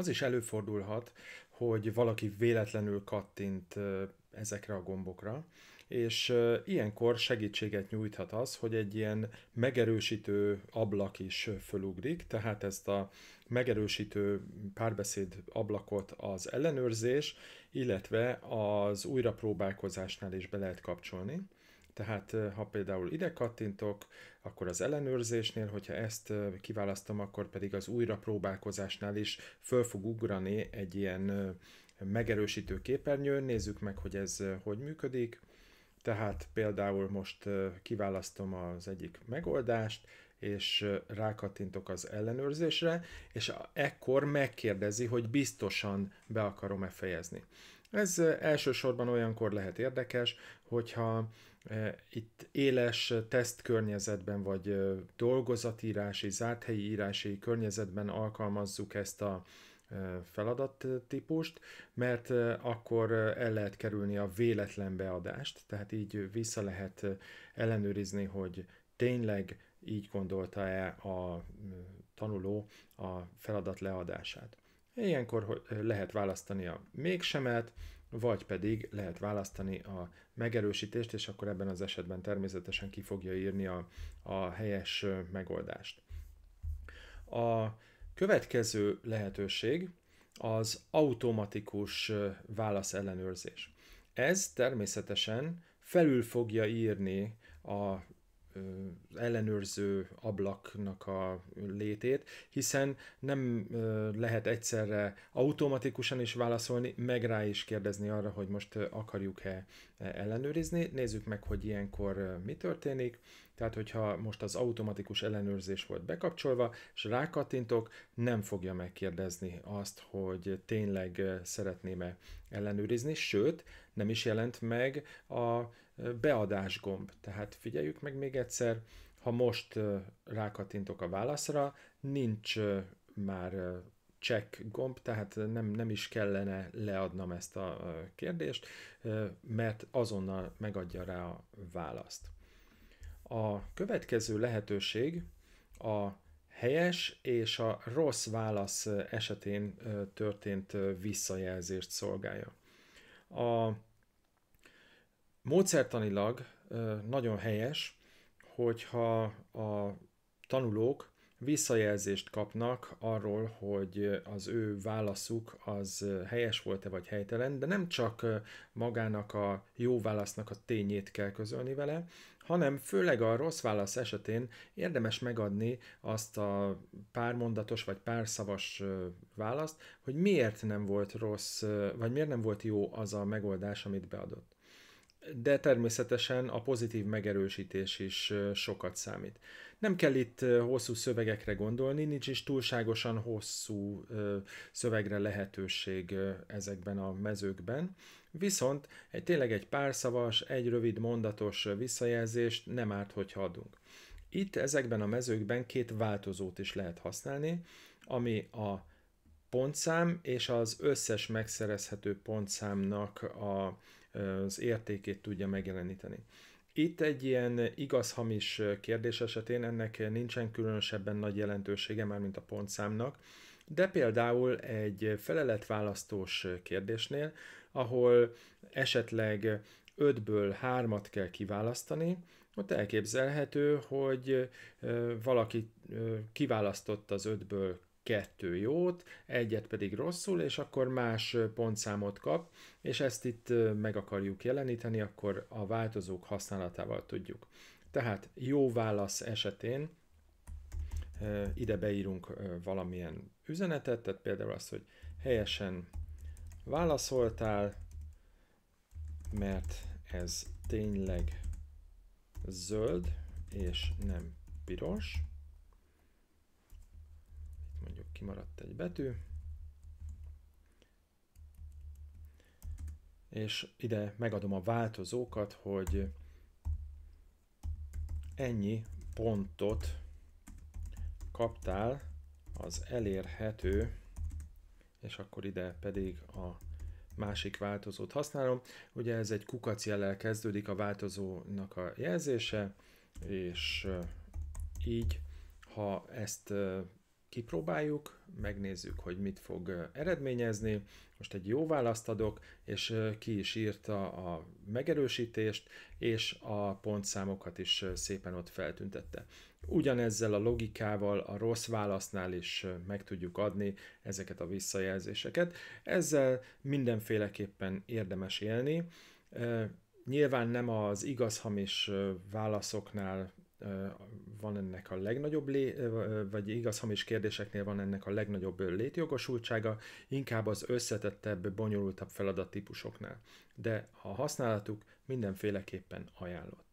Az is előfordulhat, hogy valaki véletlenül kattint ezekre a gombokra, és ilyenkor segítséget nyújthat az, hogy egy ilyen megerősítő ablak is fölugrik, tehát ezt a megerősítő párbeszéd ablakot az ellenőrzés, illetve az újrapróbálkozásnál is be lehet kapcsolni. Tehát ha például ide kattintok, akkor az ellenőrzésnél, hogyha ezt kiválasztom, akkor pedig az újra próbálkozásnál is föl fog ugrani egy ilyen megerősítő képernyőn. Nézzük meg, hogy ez hogy működik. Tehát például most kiválasztom az egyik megoldást, és rákattintok az ellenőrzésre, és ekkor megkérdezi, hogy biztosan be akarom-e fejezni. Ez elsősorban olyankor lehet érdekes, hogyha itt éles tesztkörnyezetben, vagy dolgozatírási, zárt helyi írási környezetben alkalmazzuk ezt a feladattípust, mert akkor el lehet kerülni a véletlen beadást, tehát így vissza lehet ellenőrizni, hogy tényleg így gondolta-e a tanuló a feladat leadását. Ilyenkor lehet választani a mégsemet, vagy pedig lehet választani a megerősítést, és akkor ebben az esetben természetesen ki fogja írni a, a helyes megoldást. A következő lehetőség az automatikus válasz ellenőrzés. Ez természetesen felül fogja írni a ellenőrző ablaknak a létét, hiszen nem lehet egyszerre automatikusan is válaszolni, meg rá is kérdezni arra, hogy most akarjuk-e e, ellenőrizni. Nézzük meg, hogy ilyenkor mi történik. Tehát, hogyha most az automatikus ellenőrzés volt bekapcsolva, és rákattintok, nem fogja megkérdezni azt, hogy tényleg szeretném-e ellenőrizni, sőt, nem is jelent meg a beadás gomb. Tehát figyeljük meg még egyszer, ha most rákattintok a válaszra, nincs már check gomb, tehát nem, nem is kellene leadnom ezt a kérdést, mert azonnal megadja rá a választ. A következő lehetőség a helyes és a rossz válasz esetén történt visszajelzést szolgálja. A Módszertanilag nagyon helyes, hogyha a tanulók visszajelzést kapnak arról, hogy az ő válaszuk az helyes volt-e vagy helytelen, de nem csak magának a jó válasznak a tényét kell közölni vele, hanem főleg a rossz válasz esetén érdemes megadni azt a pármondatos vagy párszavas választ, hogy miért nem volt rossz, vagy miért nem volt jó az a megoldás, amit beadott de természetesen a pozitív megerősítés is sokat számít. Nem kell itt hosszú szövegekre gondolni, nincs is túlságosan hosszú szövegre lehetőség ezekben a mezőkben, viszont egy tényleg egy pár szavas, egy rövid mondatos visszajelzést nem árt, hogy adunk. Itt ezekben a mezőkben két változót is lehet használni, ami a pontszám és az összes megszerezhető pontszámnak a az értékét tudja megjeleníteni. Itt egy ilyen igaz-hamis kérdés esetén ennek nincsen különösebben nagy jelentősége, már mint a pontszámnak, de például egy feleletválasztós kérdésnél, ahol esetleg 5-ből 3-at kell kiválasztani, ott elképzelhető, hogy valaki kiválasztotta az 5-ből kettő jót, egyet pedig rosszul, és akkor más pontszámot kap, és ezt itt meg akarjuk jeleníteni, akkor a változók használatával tudjuk. Tehát jó válasz esetén ide beírunk valamilyen üzenetet, tehát például azt, hogy helyesen válaszoltál, mert ez tényleg zöld és nem piros mondjuk kimaradt egy betű, és ide megadom a változókat, hogy ennyi pontot kaptál az elérhető, és akkor ide pedig a másik változót használom. Ugye ez egy kukac jellel kezdődik a változónak a jelzése, és így, ha ezt kipróbáljuk, megnézzük, hogy mit fog eredményezni. Most egy jó választ adok, és ki is írta a megerősítést, és a pontszámokat is szépen ott feltüntette. Ugyanezzel a logikával a rossz válasznál is meg tudjuk adni ezeket a visszajelzéseket. Ezzel mindenféleképpen érdemes élni. Nyilván nem az igaz-hamis válaszoknál van ennek a legnagyobb, lé, vagy igaz hamis kérdéseknél van ennek a legnagyobb létjogosultsága, inkább az összetettebb, bonyolultabb feladattípusoknál. De a használatuk mindenféleképpen ajánlott.